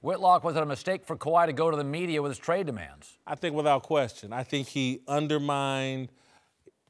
Whitlock, was it a mistake for Kawhi to go to the media with his trade demands? I think without question. I think he undermined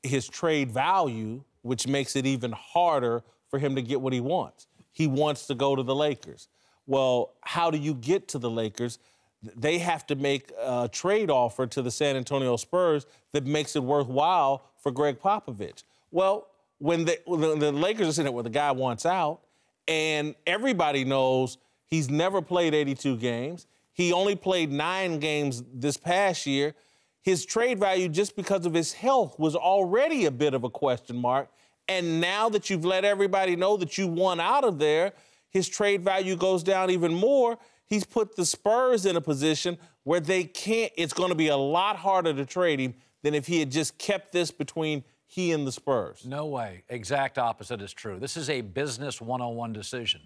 his trade value, which makes it even harder for him to get what he wants. He wants to go to the Lakers. Well, how do you get to the Lakers? They have to make a trade offer to the San Antonio Spurs that makes it worthwhile for Greg Popovich. Well, when the, the Lakers are sitting there, well, the guy wants out, and everybody knows He's never played 82 games. He only played nine games this past year. His trade value, just because of his health, was already a bit of a question mark. And now that you've let everybody know that you won out of there, his trade value goes down even more. He's put the Spurs in a position where they can't, it's going to be a lot harder to trade him than if he had just kept this between he and the Spurs. No way. Exact opposite is true. This is a business 101 decision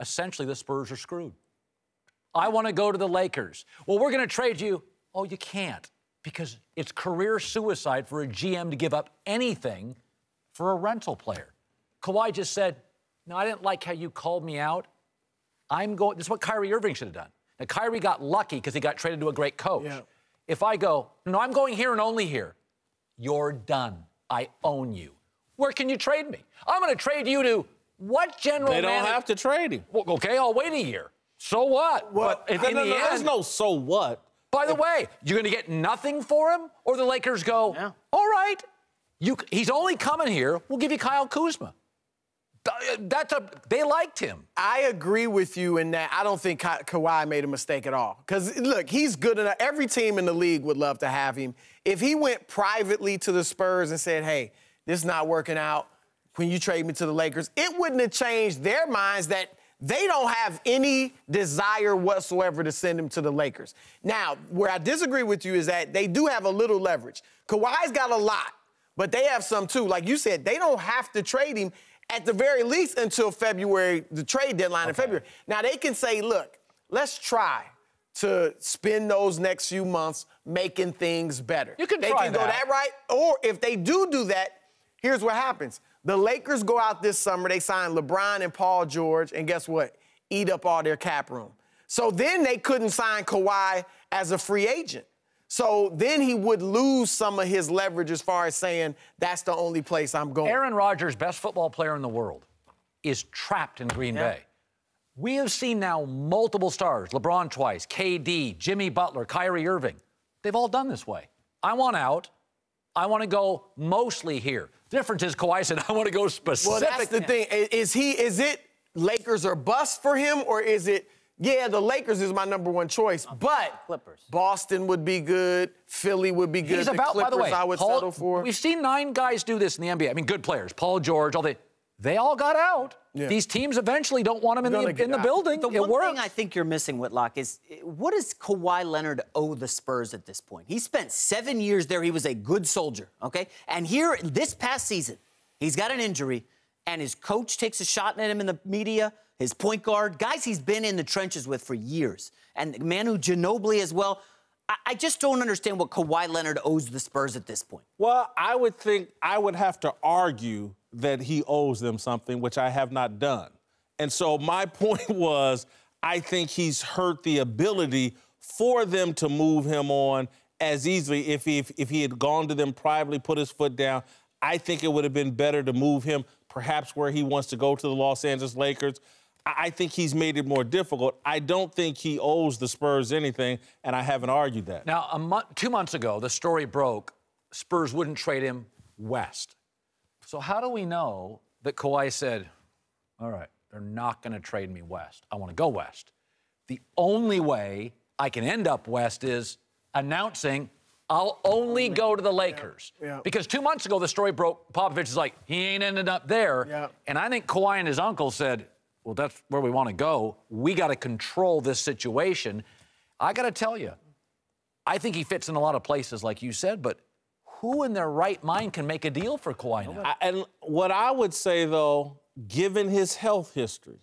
essentially the Spurs are screwed. I want to go to the Lakers. Well, we're going to trade you. Oh, you can't because it's career suicide for a GM to give up anything for a rental player. Kawhi just said, No, I didn't like how you called me out. I'm going, this is what Kyrie Irving should have done. Now, Kyrie got lucky because he got traded to a great coach. Yeah. If I go, No, I'm going here and only here, you're done. I own you. Where can you trade me? I'm going to trade you to what general? They don't manager, have to trade him. Well, okay, I'll wait a year. So what? What? But no, in no, the no, end, there's no so what. By the way, you're going to get nothing for him, or the Lakers go, yeah. all right, you, he's only coming here. We'll give you Kyle Kuzma. That's a they liked him. I agree with you in that I don't think Ka- Kawhi made a mistake at all. Because look, he's good enough. Every team in the league would love to have him. If he went privately to the Spurs and said, "Hey, this is not working out when you trade me to the Lakers, it wouldn't have changed their minds that they don't have any desire whatsoever to send him to the Lakers. Now, where I disagree with you is that they do have a little leverage. Kawhi's got a lot, but they have some too. Like you said, they don't have to trade him at the very least until February, the trade deadline okay. in February. Now, they can say, look, let's try to spend those next few months making things better. You can they can that. go that right, or if they do do that, here's what happens: the Lakers go out this summer, they sign LeBron and Paul George, and guess what? Eat up all their cap room. So then they couldn't sign Kawhi as a free agent. So then he would lose some of his leverage as far as saying, that's the only place I'm going. Aaron Rodgers, best football player in the world, is trapped in Green yeah. Bay. We have seen now multiple stars LeBron twice, KD, Jimmy Butler, Kyrie Irving. They've all done this way. I want out. I want to go mostly here. Difference is Kawhi said, I want to go specific. Well, that's the thing. Is he, is it Lakers or bust for him, or is it, yeah, the Lakers is my number one choice, um, but Clippers. Boston would be good, Philly would be good. He's the about, Clippers, by the way, I would Paul, settle for. We've seen nine guys do this in the NBA. I mean, good players, Paul George, all the they all got out. Yeah. These teams eventually don't want him in the, in the building. The it one works. thing I think you're missing, Whitlock, is eh, what does Kawhi Leonard owe the Spurs at this point? He spent seven years there. He was a good soldier, okay? And here, this past season, he's got an injury, and his coach takes a shot at him in the media his point guard, guys he's been in the trenches with for years, and Manu Ginobili as well. I just don't understand what Kawhi Leonard owes the Spurs at this point. Well, I would think I would have to argue that he owes them something, which I have not done. And so my point was, I think he's hurt the ability for them to move him on as easily. If he, if, if he had gone to them privately, put his foot down, I think it would have been better to move him perhaps where he wants to go to the Los Angeles Lakers. I think he's made it more difficult. I don't think he owes the Spurs anything, and I haven't argued that. Now, two months ago, the story broke Spurs wouldn't trade him west. So, how do we know that Kawhi said, All right, they're not going to trade me west. I want to go west. The only way I can end up west is announcing I'll only go to the Lakers. Yeah, yeah. Because two months ago, the story broke. Popovich is like, he ain't ended up there. Yeah. And I think Kawhi and his uncle said, well, that's where we want to go. We got to control this situation. I got to tell you, I think he fits in a lot of places, like you said, but who in their right mind can make a deal for Kawhi now? I, and what I would say, though, given his health history,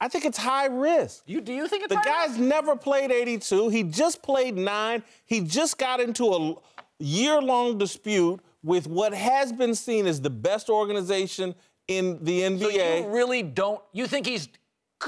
I think it's high risk. You do you think it's the guy's risk? never played 82. He just played nine. He just got into a year-long dispute with what has been seen as the best organization in the NBA. So you really don't. You think he's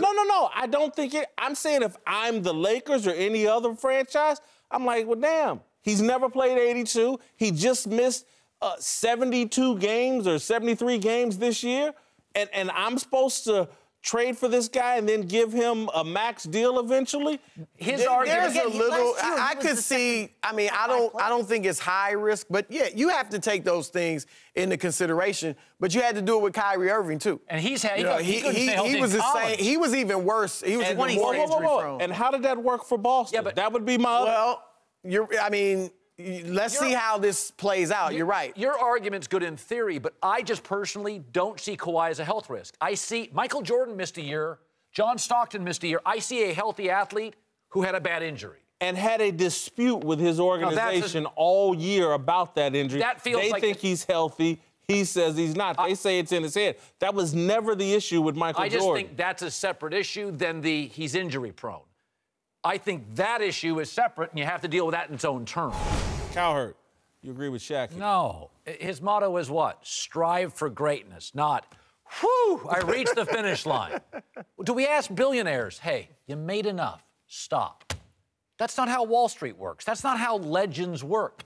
no, no, no. I don't think it. I'm saying if I'm the Lakers or any other franchise, I'm like, well, damn. He's never played 82. He just missed uh, 72 games or 73 games this year, and and I'm supposed to trade for this guy and then give him a max deal eventually? His there, argument there's again, a little. I, I could see. I mean, I don't. Player. I don't think it's high risk, but yeah, you have to take those things into consideration. But you had to do it with Kyrie Irving too. And he's had. You know, he, he, he, he was the same. He was even worse. He was and even more whoa, whoa, whoa. And how did that work for Boston? Yeah, but that would be my. Well, you're. I mean. Let's your, see how this plays out. You're right. Your argument's good in theory, but I just personally don't see Kawhi as a health risk. I see Michael Jordan missed a year, John Stockton missed a year. I see a healthy athlete who had a bad injury and had a dispute with his organization a, all year about that injury. That feels they like think he's healthy. He says he's not. I, they say it's in his head. That was never the issue with Michael Jordan. I just think that's a separate issue than the he's injury prone. I think that issue is separate, and you have to deal with that in its own terms. Cowherd, you agree with Shaq? No. His motto is what? Strive for greatness, not, whew, I reached the finish line. Do we ask billionaires, hey, you made enough, stop? That's not how Wall Street works. That's not how legends work.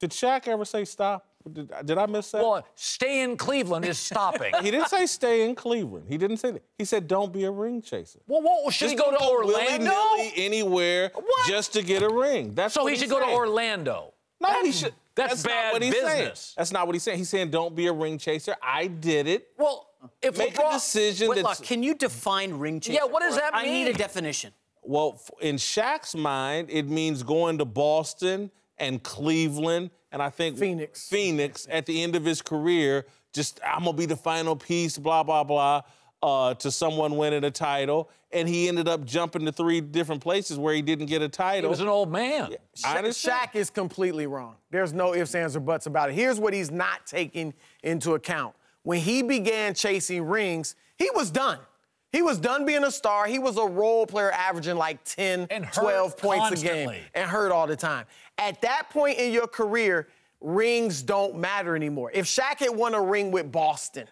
Did Shaq ever say stop? Did, did, I miss that? Well, stay in Cleveland is stopping. he didn't say stay in Cleveland. He didn't say that. He said don't be a ring chaser. Well, what, should just he go to go Orlando? anywhere what? just to get a ring. That's so he, he should saying. go to Orlando. No, that's, he should. That's, that's bad not business. Saying. That's not what he's saying. He's saying don't be a ring chaser. I did it. Well, if make LeBron, a decision. Wait, look, can you define ring chaser? Yeah, what does that mean? I need a definition. Well, in Shaq's mind, it means going to Boston and Cleveland and I think Phoenix. Phoenix at the end of his career, just I'm gonna be the final piece, blah blah blah, uh, to someone winning a title, and he ended up jumping to three different places where he didn't get a title. He was an old man. Yeah. Sha- Shaq is completely wrong. There's no ifs, ands, or buts about it. Here's what he's not taking into account: when he began chasing rings, he was done. He was done being a star. He was a role player averaging like 10, 12 points constantly. a game and hurt all the time. At that point in your career, rings don't matter anymore. If Shaq had won a ring with Boston,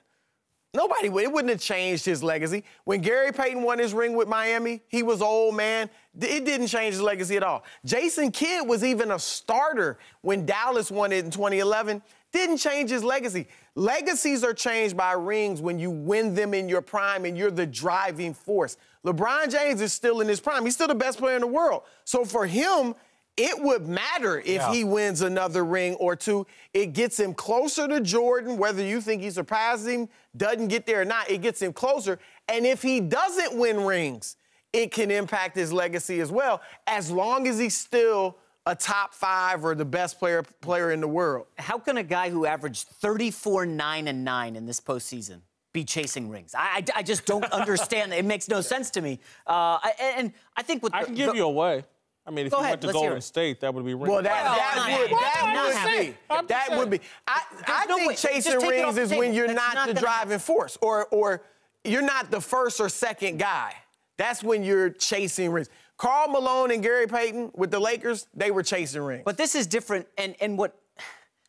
Nobody would. It wouldn't have changed his legacy. When Gary Payton won his ring with Miami, he was old man. It didn't change his legacy at all. Jason Kidd was even a starter when Dallas won it in 2011 didn't change his legacy. Legacies are changed by rings when you win them in your prime and you're the driving force. LeBron James is still in his prime. He's still the best player in the world. So for him, it would matter if yeah. he wins another ring or two. It gets him closer to Jordan, whether you think he surpasses him, doesn't get there or not, it gets him closer. And if he doesn't win rings, it can impact his legacy as well, as long as he's still a top five or the best player player in the world. How can a guy who averaged 34, 9, and 9 in this postseason be chasing rings? I, I, I just don't understand. It makes no sense to me. Uh, and I think with the, I can give the, you away. I mean, if you ahead, went to Golden State, that would be rings. Well, that, that would, that would be. I'm that saying. would be. I, I think chasing rings is when you're not, not, the driving happen. force or, or you're not the first or second guy. That's when you're chasing rings. Carl Malone and Gary Payton with the Lakers, they were chasing rings. But this is different, and, and what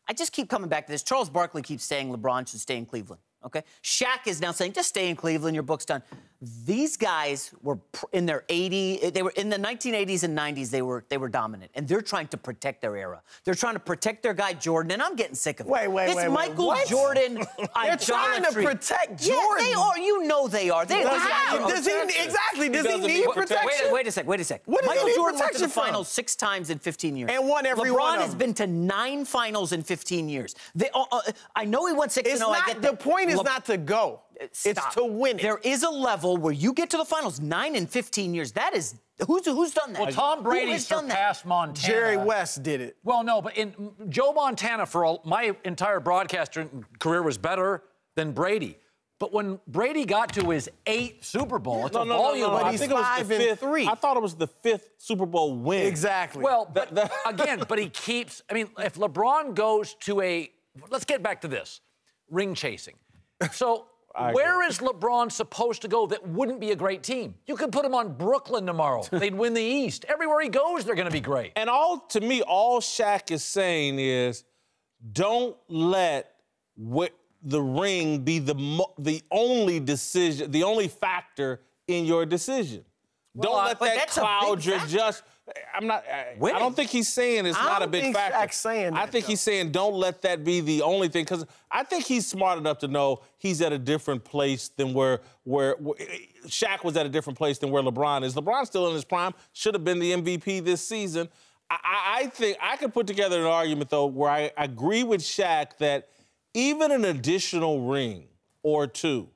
I just keep coming back to this. Charles Barkley keeps saying LeBron should stay in Cleveland, okay? Shaq is now saying, just stay in Cleveland, your book's done. These guys were in their 80s. They were in the 1980s and 90s. They were they were dominant, and they're trying to protect their era. They're trying to protect their guy Jordan, and I'm getting sick of it. Wait, wait, it's wait, Michael wait, Jordan. they're trying to protect Jordan. Yeah, they are. You know they are. They, wow. Does he exactly? Does he, he need protection? Wait, wait, a sec. Wait a sec. What Michael Jordan went to the finals six times in 15 years, and won every LeBron one. LeBron has been to nine finals in 15 years. They, uh, uh, I know he went six. It's oh, not. the point is Le not to go. Stop. It's to win it. There is a level where you get to the finals nine and 15 years. That is Who's, who's done that? Well, Tom Brady surpassed Montana. Jerry West did it. Well, no, but in Joe Montana for all, my entire broadcaster career was better than Brady. But when Brady got to his eighth Super Bowl, it's no, a no, volume. No, no, no. I think it was the fifth. Three. I thought it was the fifth Super Bowl win. Exactly. Well, but the... again, but he keeps. I mean, if LeBron goes to a, let's get back to this, ring chasing. So where is LeBron supposed to go that wouldn't be a great team? You could put him on Brooklyn tomorrow. They'd win the East. Everywhere he goes, they're going to be great. And all to me, all Shaq is saying is, don't let what the ring be the the only decision, the only factor in your decision. Well, don't let that cloud your just. I'm not. I don't think he's saying it's I not a big factor. Shaq's saying that, I think though. he's saying don't let that be the only thing because I think he's smart enough to know he's at a different place than where where, where Shaq was at a different place than where LeBron is. LeBron still in his prime should have been the MVP this season. I, I think I could put together an argument though where I agree with Shaq that even an additional ring or two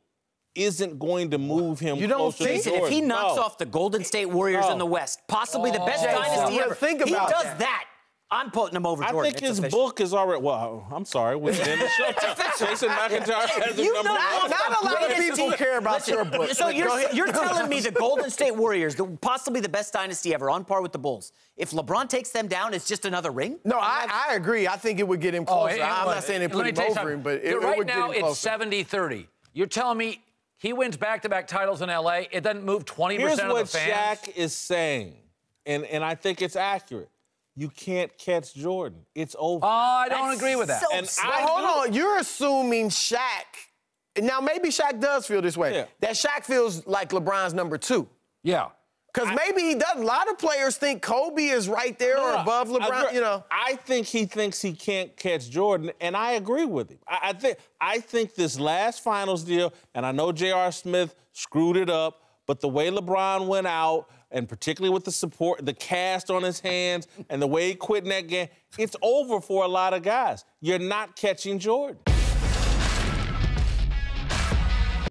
isn't going to move him. You don't think to if he knocks no. off the Golden State Warriors no. in the West, possibly oh. the best Jason, oh. dynasty ever. Think about he does that. that. I'm putting him over. I think it's his official. book is already. Well, I'm sorry. We're in the show. Jason McIntyre has you number not, one. Not a lot of people care about Listen, your book. So you're, you're telling me the Golden State Warriors, the, possibly the best dynasty ever, on par with the Bulls. If LeBron takes them down, it's just another ring. No, I, I agree. I think it would get him oh, closer. Oh, it, I'm not saying it put him over him, but it, right it would now get him closer. it's 70-30. You're telling me he wins back-to-back titles in LA. It doesn't move 20% Here's of the fans. Here's what Shaq is saying, and, and I think it's accurate. You can't catch Jordan. It's over. Oh, I don't That's agree with that. So and I hold on, you're assuming Shaq. Now maybe Shaq does feel this way. Yeah. That Shaq feels like LeBron's number two. Yeah. Because maybe he does. A lot of players think Kobe is right there or above LeBron. you know, I think he thinks he can't catch Jordan, and I agree with him. I, I think I think this last Finals deal, and I know J.R. Smith screwed it up, but the way LeBron went out, and particularly with the support, the cast on his hands, and the way he quit in that game, it's over for a lot of guys. You're not catching Jordan.